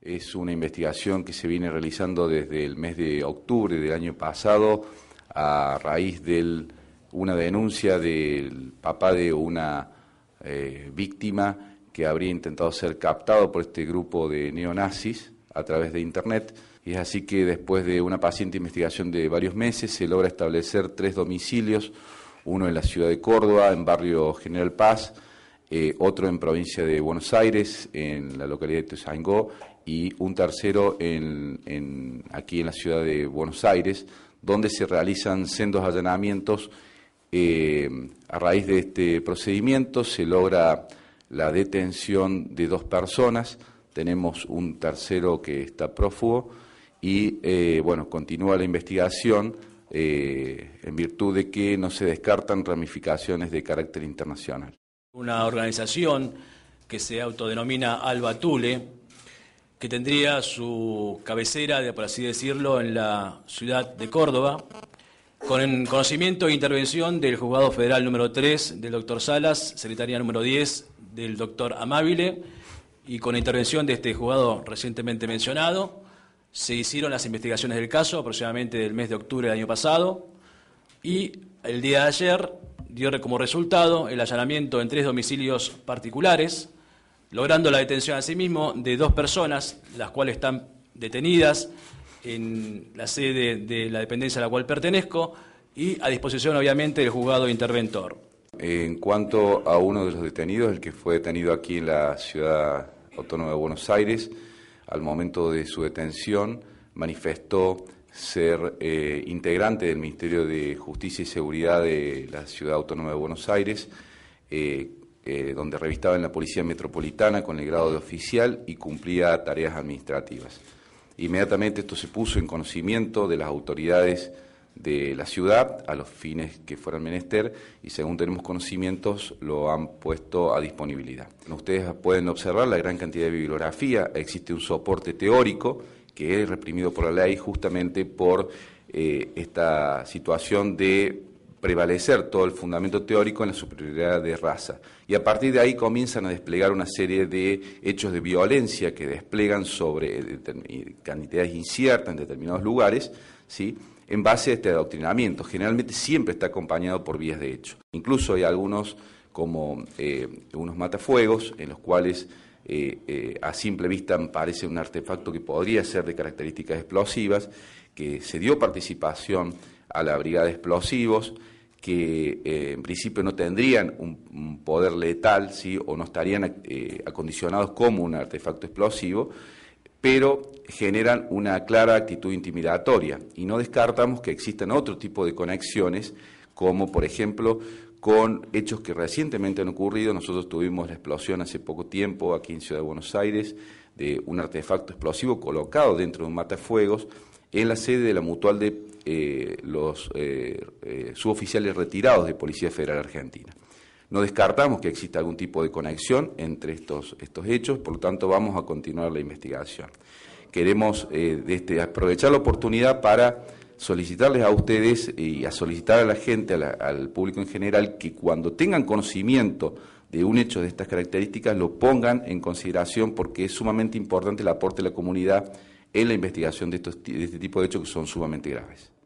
Es una investigación que se viene realizando desde el mes de octubre del año pasado a raíz de una denuncia del papá de una eh, víctima que habría intentado ser captado por este grupo de neonazis a través de Internet. Y es así que después de una paciente investigación de varios meses se logra establecer tres domicilios, uno en la ciudad de Córdoba, en barrio General Paz, eh, otro en provincia de Buenos Aires, en la localidad de Tezangó, y un tercero aquí en la ciudad de Buenos Aires, donde se realizan sendos allanamientos. Eh, a raíz de este procedimiento se logra la detención de dos personas, tenemos un tercero que está prófugo y eh, bueno, continúa la investigación en virtud de que no se descartan ramificaciones de carácter internacional una organización que se autodenomina Alba Tule, que tendría su cabecera, por así decirlo, en la ciudad de Córdoba, con conocimiento e intervención del juzgado federal número 3 del doctor Salas, secretaría número 10 del doctor Amabile, y con intervención de este juzgado recientemente mencionado, se hicieron las investigaciones del caso aproximadamente del mes de octubre del año pasado, y el día de ayer dio como resultado el allanamiento en tres domicilios particulares, logrando la detención asimismo de dos personas, las cuales están detenidas en la sede de la dependencia a la cual pertenezco y a disposición obviamente del juzgado interventor. En cuanto a uno de los detenidos, el que fue detenido aquí en la ciudad autónoma de Buenos Aires, al momento de su detención manifestó ser eh, integrante del Ministerio de Justicia y Seguridad de la Ciudad Autónoma de Buenos Aires, eh, eh, donde revistaba en la Policía Metropolitana con el grado de oficial y cumplía tareas administrativas. Inmediatamente esto se puso en conocimiento de las autoridades de la ciudad a los fines que fueran menester y según tenemos conocimientos lo han puesto a disponibilidad. Ustedes pueden observar la gran cantidad de bibliografía, existe un soporte teórico que es reprimido por la ley justamente por eh, esta situación de prevalecer todo el fundamento teórico en la superioridad de raza. Y a partir de ahí comienzan a desplegar una serie de hechos de violencia que desplegan sobre eh, cantidades inciertas en determinados lugares, ¿sí? en base a este adoctrinamiento. Generalmente siempre está acompañado por vías de hecho. Incluso hay algunos como eh, unos matafuegos en los cuales eh, eh, a simple vista parece un artefacto que podría ser de características explosivas, que se dio participación a la brigada de explosivos, que eh, en principio no tendrían un, un, poder letal, ¿sí? o no estarían acondicionados como un artefacto explosivo, pero generan una clara actitud intimidatoria. Y no descartamos que existan otro tipo de conexiones, como por ejemplo con hechos que recientemente han ocurrido. Nosotros tuvimos la explosión hace poco tiempo aquí en Ciudad de Buenos Aires de un artefacto explosivo colocado dentro de un matafuegos en la sede de la mutual de eh, los eh, eh, suboficiales retirados de Policía Federal Argentina. No descartamos que exista algún tipo de conexión entre estos, estos hechos, por lo tanto vamos a continuar la investigación. Queremos este aprovechar la oportunidad para solicitarles a ustedes y a solicitar a la gente, al público en general, que cuando tengan conocimiento de un hecho de estas características lo pongan en consideración porque es sumamente importante el aporte de la comunidad en la investigación de, estos, de este tipo de hechos que son sumamente graves.